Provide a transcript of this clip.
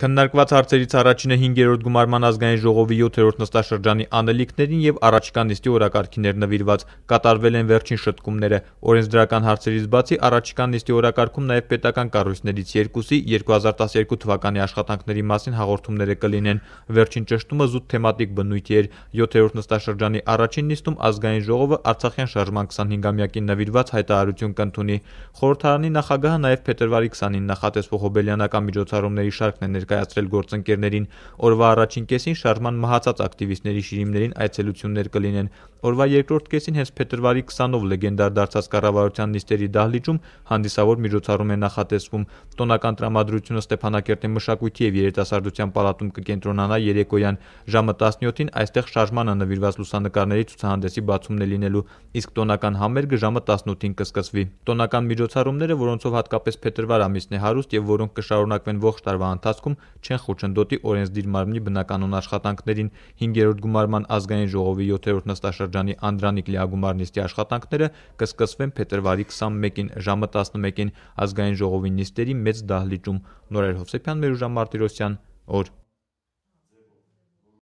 Քննարկված հարցերից առաջինը 5-րդ գումարման ազգային ժողովի 7-րդ նստաշրջանի անելիքներին եւ առաջիկա նիստի օրակարգին էր նվիրված։ Կատարվել են վերջին շտկումները։ Օրենսդրական հարցերից բացի առաջիկա նիստի օրակարգում նաեւ պետական կառույցներից երկուսի 2012 թվականի աշխատանքների մասին հաղորդումները կլինեն։ Վերջին ճշտումը զուտ թեմատիկ բնույթի էր։ 7-րդ նստաշրջանի առաջին նիստում ազգային ժողովը Արցախյան շարժման 25-ամյակին նվիրված հայտարարություն կընդունի։ Խորհրդարանի նախագահը նաեւ փետրվարի 29-ին նախատեսվող հոբելյանական միջոցառումների շարքն է ներկայացնում ներկայացրել գործընկերներին։ Օրվա առաջին կեսին շարժման մահացած ակտիվիստների շիրիմներին այցելություններ կլինեն։ Օրվա երկրորդ կեսին հենց փետրվարի 20-ով լեգենդար դարձած կառավարության նիստերի դահլիճում հանդիսավոր միջոցառում է նախատեսվում։ Տոնական տրամադրությունը Ստեփանակերտի մշակույթի եւ երիտասարդության պալատում կկենտրոնանա երեկոյան ժամը 17-ին այստեղ շարժմանը նվիրված լուսանկարների ցուցահանդեսի բացումն է լինելու, իսկ տոնական համերգը ժամը 18-ին կսկսվի։ Տոնական միջոցառումները, որոնցով հատկապես փետրվար ամիսն է հարուստ եւ որոնք կշարունակվեն ողջ տարվա ընթացքում, չեն խոչընդոտի օրենսդիր մարմնի բնականոն աշխատանքներին։ 5-րդ գումարման ազգային ժողովի 7-րդ նստաշրջանի Անդրանիկ Լիագումար նիստի աշխատանքները կսկսվեն փետրվարի 21-ին ժամը 11-ին ազգային ժողովի նիստերի մեծ դահլիճում։ Նորեր Հովսեփյան, Մերուժա Մարտիրոսյան, օր 1